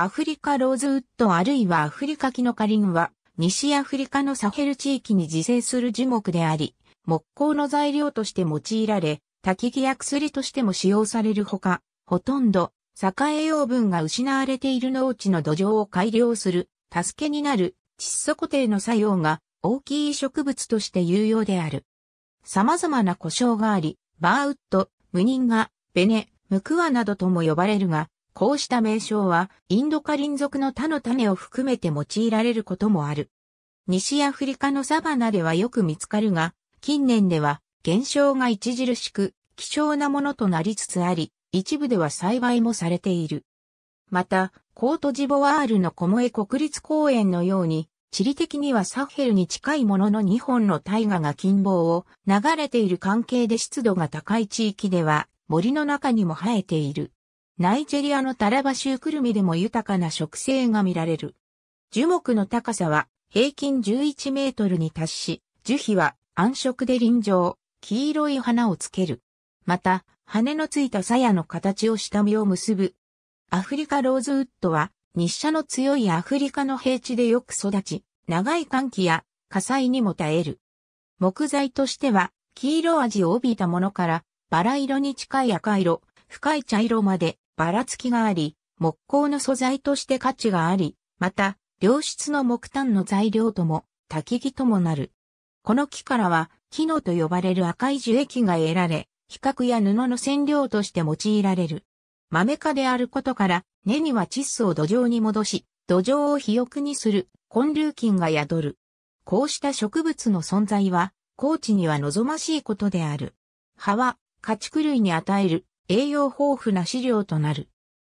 アフリカローズウッドあるいはアフリカキノカリンは、西アフリカのサヘル地域に自生する樹木であり、木工の材料として用いられ、焚き木や薬としても使用されるほか、ほとんど、栄養分が失われている農地の土壌を改良する、助けになる、窒素固定の作用が大きい植物として有用である。様々な故障があり、バーウッド、ムニンガ、ベネ、ムクワなどとも呼ばれるが、こうした名称は、インドカリン族の他の種を含めて用いられることもある。西アフリカのサバナではよく見つかるが、近年では減少が著しく、希少なものとなりつつあり、一部では栽培もされている。また、コートジボワールのコモエ国立公園のように、地理的にはサヘルに近いものの2本の大河が近傍を流れている関係で湿度が高い地域では森の中にも生えている。ナイジェリアのタラバ州クルミでも豊かな植生が見られる。樹木の高さは平均11メートルに達し、樹皮は暗色で臨場、黄色い花をつける。また、羽のついた鞘の形をした実を結ぶ。アフリカローズウッドは、日射の強いアフリカの平地でよく育ち、長い寒気や火災にも耐える。木材としては、黄色味を帯びたものから、バラ色に近い赤色、深い茶色まで、ばらつきがあり、木工の素材として価値があり、また、良質の木炭の材料とも、焚き木ともなる。この木からは、木のと呼ばれる赤い樹液が得られ、比較や布の染料として用いられる。豆科であることから、根には窒素を土壌に戻し、土壌を肥沃にする、根粒菌が宿る。こうした植物の存在は、高地には望ましいことである。葉は、家畜類に与える栄養豊富な飼料となる。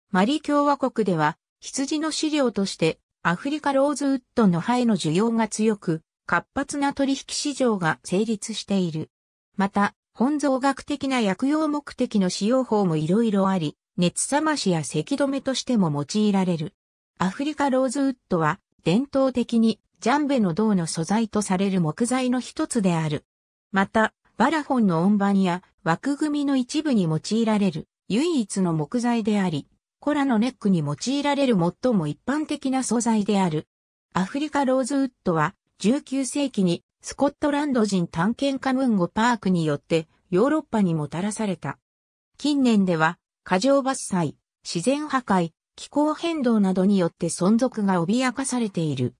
マリ共和国では羊の飼料としてアフリカローズウッドの灰の需要が強く、活発な取引市場が成立している。また、本造学的な薬用目的の使用法もいろいろあり、熱冷ましや咳止めとしても用いられる。アフリカローズウッドは伝統的にジャンベの銅の素材とされる木材の一つである。また、バラフォンの音盤や枠組みの一部に用いられる唯一の木材であり、コラのネックに用いられる最も一般的な素材である。アフリカローズウッドは19世紀にスコットランド人探検家ムンゴ・パークによってヨーロッパにもたらされた。近年では過剰伐採、自然破壊、気候変動などによって存続が脅かされている。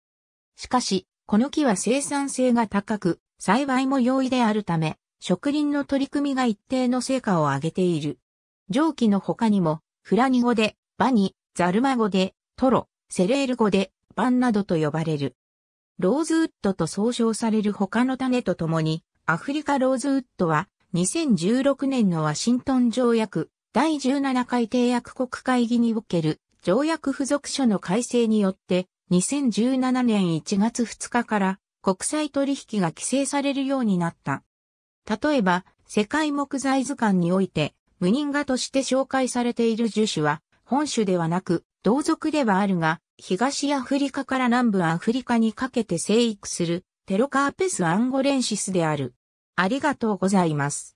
しかし、この木は生産性が高く、栽培も容易であるため、植林の取り組みが一定の成果を上げている。上記の他にも、フラニ語で、バニ、ザルマ語で、トロ、セレール語で、バンなどと呼ばれる。ローズウッドと総称される他の種とともに、アフリカローズウッドは、2016年のワシントン条約第17回締約国会議における条約付属書の改正によって、2017年1月2日から国際取引が規制されるようになった。例えば、世界木材図鑑において、無人画として紹介されている樹種は、本種ではなく、同族ではあるが、東アフリカから南部アフリカにかけて生育する、テロカーペス・アンゴレンシスである。ありがとうございます。